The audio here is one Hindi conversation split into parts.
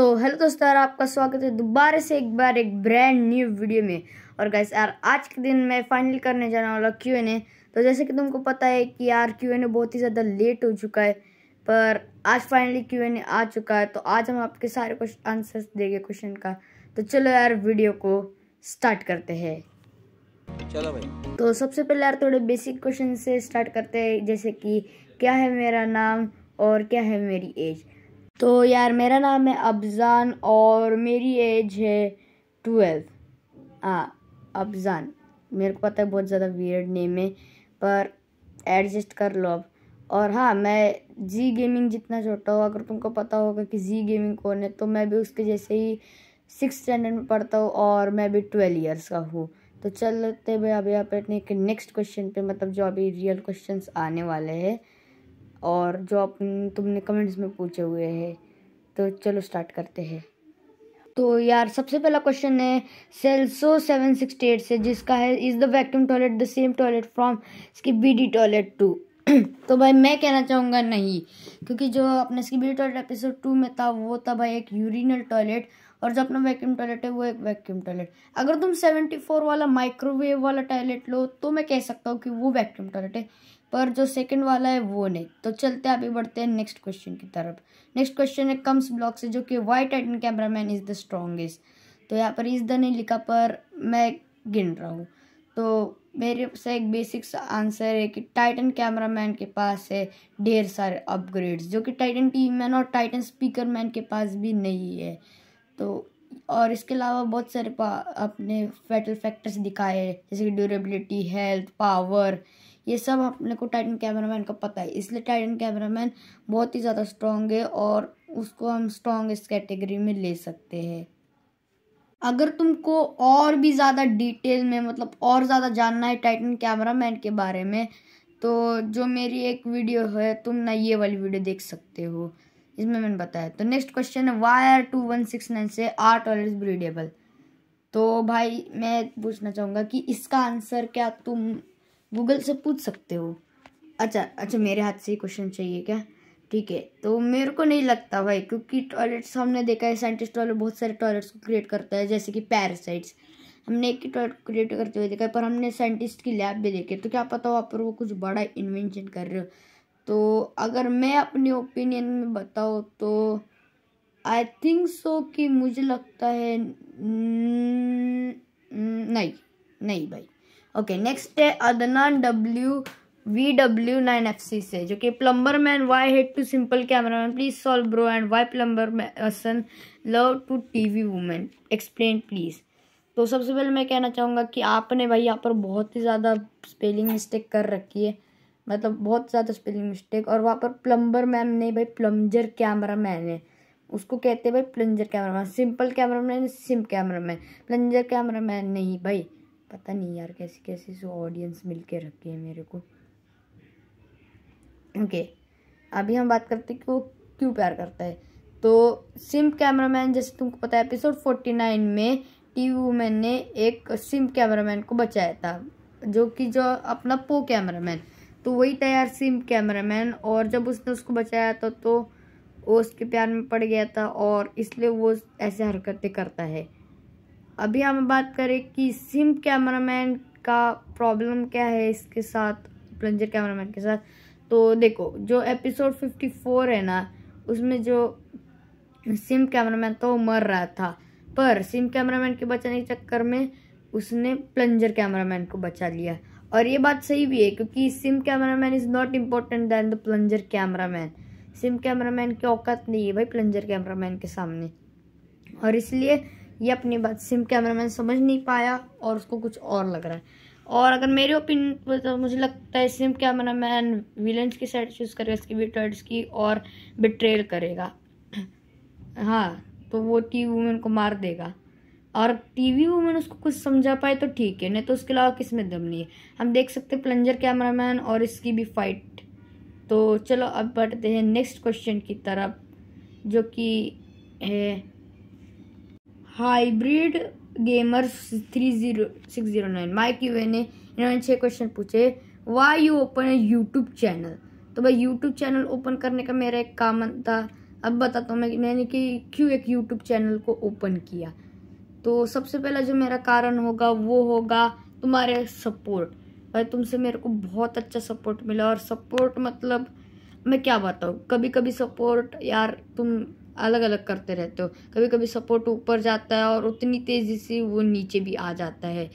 तो हेलो दोस्तों यार आपका स्वागत है दोबारा से एक बार एक ब्रांड न्यू वीडियो में और गैस यार आज के दिन मैं फाइनल करने जाने वाला क्यू एन ए तो जैसे कि तुमको पता है कि यार क्यू एन ए बहुत ही ज़्यादा लेट हो चुका है पर आज फाइनली क्यू एन ए आ चुका है तो आज हम आपके सारे क्वेश्चन आंसर्स देंगे क्वेश्चन का तो चलो यार वीडियो को स्टार्ट करते हैं चलो भाई तो सबसे पहले यार थोड़े बेसिक क्वेश्चन से स्टार्ट करते हैं जैसे कि क्या है मेरा नाम और क्या है मेरी एज तो यार मेरा नाम है अफज़ान और मेरी एज है ट्वेल्व हाँ अफज़ान मेरे को पता है बहुत ज़्यादा वियर्ड नेम है पर एडजस्ट कर लो अब और हाँ मैं जी गेमिंग जितना छोटा हो अगर तुमको पता होगा कि जी गेमिंग कौन है तो मैं भी उसके जैसे ही सिक्स स्टैंडर्ड में पढ़ता हूँ और मैं भी ट्वेल्व ईयर्स का हूँ तो चलते भाई अभी आप अपने नेक्स्ट क्वेश्चन पे मतलब जो अभी रियल क्वेश्चंस आने वाले हैं और जो आप तुमने कमेंट्स में पूछे हुए हैं तो चलो स्टार्ट करते हैं तो यार सबसे पहला क्वेश्चन है सेल्सो सेवन सिक्सटी एट से जिसका है is the vacuum toilet the same toilet from इसकी बी डी टॉयलेट टू तो भाई मैं कहना चाहूँगा नहीं क्योंकि जो अपने इसकी B D toilet episode two में था वो था भाई एक यूरिनल टॉयलेट और जो अपना वैक्यूम टॉयलेट है वो एक वैक्यूम टॉयलेट अगर तुम सेवेंटी फोर वाला माइक्रोवेव वाला टॉयलेट लो तो मैं कह सकता हूँ कि वो वैक्यूम टॉयलेट है पर जो सेकंड वाला है वो नहीं तो चलते आगे बढ़ते हैं नेक्स्ट क्वेश्चन की तरफ नेक्स्ट क्वेश्चन है कम्स ब्लॉक से जो कि why Titan cameraman is the strongest तो यहाँ पर इज़ द नहीं लिखा पर मैं गिन रहा हूँ तो मेरे से एक बेसिक सा आंसर है कि टाइटन कैमरामैन के पास है ढेर सारे अपग्रेड्स जो कि टाइटन टीवी मैन और टाइटन स्पीकर मैन के पास भी नहीं है तो और इसके अलावा बहुत सारे अपने फैटल फैक्टर्स दिखाए जैसे कि ड्यूरेबिलिटी हेल्थ पावर ये सब अपने को टाइटन कैमरामैन का पता है इसलिए टाइटन कैमरामैन बहुत ही ज़्यादा स्ट्रॉन्ग है और उसको हम स्ट्रॉन्ग इस कैटेगरी में ले सकते हैं अगर तुमको और भी ज़्यादा डिटेल में मतलब और ज़्यादा जानना है टाइटन कैमरामैन के बारे में तो जो मेरी एक वीडियो है तुम ना ये वाली वीडियो देख सकते हो इसमें मैंने बताया तो नेक्स्ट क्वेश्चन है Y R two one six nine से आर टॉलर ब्रीडेबल तो भाई मैं पूछना चाहूँगा कि इसका आंसर क्या तुम गूगल से पूछ सकते हो अच्छा अच्छा मेरे हाथ से ही क्वेश्चन चाहिए क्या ठीक है तो मेरे को नहीं लगता भाई क्योंकि टॉयलेट्स हमने देखा है साइंटिस्ट वाले बहुत सारे टॉयलेट्स को क्रिएट करता है जैसे कि पैरासाइट्स हमने एक ही टॉयलेट क्रिएट करते हुए देखा है पर हमने साइंटिस्ट की लैब भी देखी तो क्या पता वहाँ पर वो कुछ बड़ा इन्वेंशन कर रहे हो तो अगर मैं अपनी ओपिनियन में बताऊँ तो आई थिंक सो कि मुझे लगता है नहीं नहीं भाई ओके नेक्स्ट है Adnan W V W nine F C से जो कि plumber man why head to simple camera man please solve bro and why plumber man love to T V woman explain please तो सबसे पहले मैं कहना चाहूँगा कि आपने भाई यहाँ पर बहुत ही ज़्यादा स्पेलिंग मिस्टेक कर रखी है मतलब बहुत ज़्यादा स्पेलिंग मिस्टेक और वहाँ पर प्लम्बर मैम नहीं भाई प्लम्जर कैमरा मैन है उसको कहते हैं भाई plunger camera man simple camera man sim camera man plunger camera man नहीं भाई पता नहीं यार कैसी कैसी सो ऑडियंस मिल के रखी है मेरे को ओके okay, अभी हम बात करते हैं कि वो क्यों प्यार करता है तो सिम कैमरामैन जैसे तुमको पता है एपिसोड फोर्टी नाइन में टी वूमैन ने एक सिम कैमरामैन को बचाया था जो कि जो अपना पो कैमरामैन तो वही था यार सिम कैमरामैन और जब उसने उसको बचाया था तो वो उसके प्यार में पड़ गया था और इसलिए वो ऐसे हरकतें करता है अभी हम बात करें कि सिम कैमरामैन का प्रॉब्लम क्या है इसके साथ प्लंजर कैमरामैन के साथ तो देखो जो एपिसोड 54 है ना उसमें जो सिम कैमरामैन तो मर रहा था पर सिम कैमरामैन के बचाने के चक्कर में उसने प्लंजर कैमरामैन को बचा लिया और ये बात सही भी है क्योंकि sim cameraman is not important than the plunger cameraman sim cameraman की औकात नहीं है भाई प्लंजर कैमरामैन के सामने और इसलिए ये अपनी बात सिम कैमरामैन समझ नहीं पाया और उसको कुछ और लग रहा है और अगर मेरे ओपिनियन तो मतलब मुझे लगता है सिम कैमरामैन विलेंस की साइड चूज़ करेगा इसकी बिटर्ड्स की और बिट्रेल करेगा हाँ तो वो टी वूमेन को मार देगा और टीवी वूमेन उसको कुछ समझा पाए तो ठीक है नहीं तो उसके अलावा किस में दम नहीं है हम देख सकते हैं प्लंजर कैमरामैन और इसकी भी फाइट तो चलो अब बढ़ते हैं नेक्स्ट क्वेश्चन की तरफ जो कि है hybrid gamer three zero six zero nine mike U N A इन्होंने छः क्वेश्चन पूछे why you open a YouTube channel तो भाई यूट्यूब चैनल ओपन करने का मेरा एक काम था अब बताता हूँ मैं मैंने कि क्यों एक यूट्यूब चैनल को ओपन किया तो सबसे पहला जो मेरा कारण होगा वो होगा तुम्हारे सपोर्ट भाई तुमसे मेरे को बहुत अच्छा सपोर्ट मिला और सपोर्ट मतलब मैं क्या बताऊँ कभी कभी सपोर्ट यार तुम अलग अलग करते रहते हो कभी कभी सपोर्ट ऊपर जाता है और उतनी तेज़ी से वो नीचे भी आ जाता है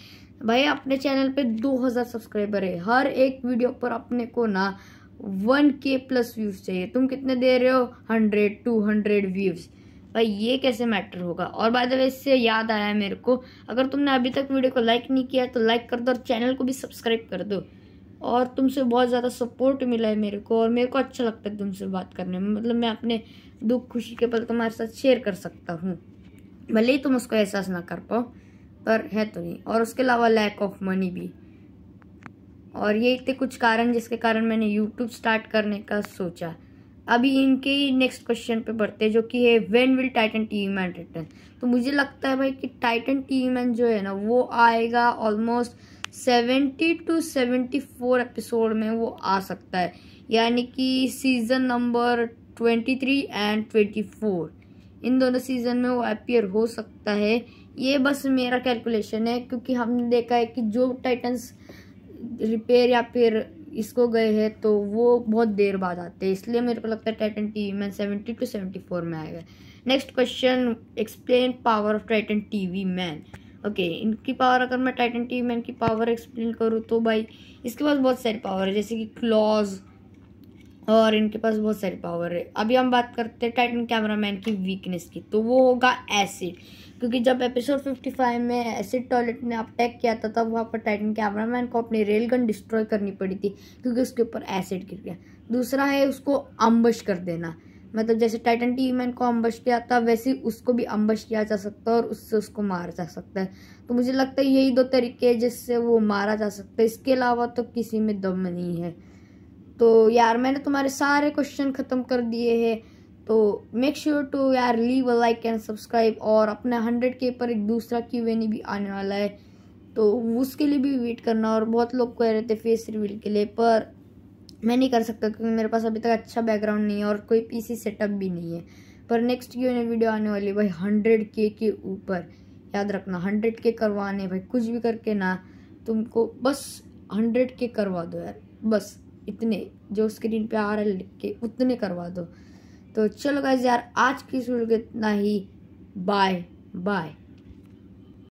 भाई अपने चैनल पे 2000 सब्सक्राइबर है हर एक वीडियो पर अपने को ना वन के प्लस व्यूज़ चाहिए तुम कितने दे रहे हो हंड्रेड टू हंड्रेड व्यूज़ भाई ये कैसे मैटर होगा और बाय द वे इससे याद आया मेरे को अगर तुमने अभी तक वीडियो को लाइक नहीं किया तो लाइक कर दो और चैनल को भी सब्सक्राइब कर दो और तुमसे बहुत ज़्यादा सपोर्ट मिला है मेरे को और मेरे को अच्छा लगता है तुमसे बात करने में मतलब मैं अपने दुख खुशी के पल तुम्हारे साथ शेयर कर सकता हूँ भले ही तुम उसको एहसास ना कर पाओ पर है तो नहीं और उसके अलावा लैक ऑफ मनी भी और ये इतने कुछ कारण जिसके कारण मैंने यूट्यूब स्टार्ट करने का सोचा अभी इनके ही नेक्स्ट क्वेश्चन पे बढ़ते हैं जो कि है when will Titan T man return तो मुझे लगता है भाई कि टाइटन टी मैन जो है ना वो आएगा almost seventy two seventy four episode में वो आ सकता है यानी कि season number twenty three and twenty four इन दोनों सीज़न में वो अपियर हो सकता है ये बस मेरा कैलकुलेशन है क्योंकि हमने देखा है कि जो टाइटन्स रिपेयर या फिर इसको गए हैं तो वो बहुत देर बाद आते हैं इसलिए मेरे को लगता है टाइटन टी वी में सेवेंटी टू सेवेंटी फोर में आएगा next question explain power of Titan T V man okay इनकी पावर अगर मैं टाइटन टी मैन की पावर एक्सप्लेन करूँ तो भाई इसके पास बहुत सारी पावर है जैसे कि क्लॉज और इनके पास बहुत सारी पावर है अभी हम बात करते हैं टाइटन कैमरामैन की वीकनेस की तो वो होगा एसिड क्योंकि जब एपिसोड 55 में एसिड टॉयलेट ने अटैक किया था तब वहाँ पर टाइटन कैमरामैन को अपनी रेल गन डिस्ट्रॉय करनी पड़ी थी क्योंकि उसके ऊपर एसिड गिर गया दूसरा है उसको अम्बश कर देना मतलब जैसे टाइटन टी मैन को अम्बश किया था वैसे उसको भी अम्बश किया जा सकता है और उससे उसको मारा जा सकता है तो मुझे लगता है यही दो तरीके हैं जिससे वो मारा जा सकता है इसके अलावा तो किसी में दम नहीं है तो यार मैंने तुम्हारे सारे क्वेश्चन ख़त्म कर दिए हैं तो मेक श्योर टू यार leave a like and subscribe और अपने हंड्रेड के पर एक दूसरा क्यू एन भी आने वाला है तो उसके लिए भी वेट करना और बहुत लोग कह रहे थे फेस रिवील के लिए पर मैं नहीं कर सकता क्योंकि मेरे पास अभी तक अच्छा बैकग्राउंड नहीं है और कोई पीसी सेटअप भी नहीं है पर नेक्स्ट की वीडियो आने वाली है भाई हंड्रेड के के ऊपर याद रखना हंड्रेड के करवाने भाई कुछ भी करके ना तुमको बस हंड्रेड के करवा दो यार बस इतने जो स्क्रीन पे आ रहे लिख के उतने करवा दो तो चलो गाइज यार आज की वीडियो इतना ही बाय बाय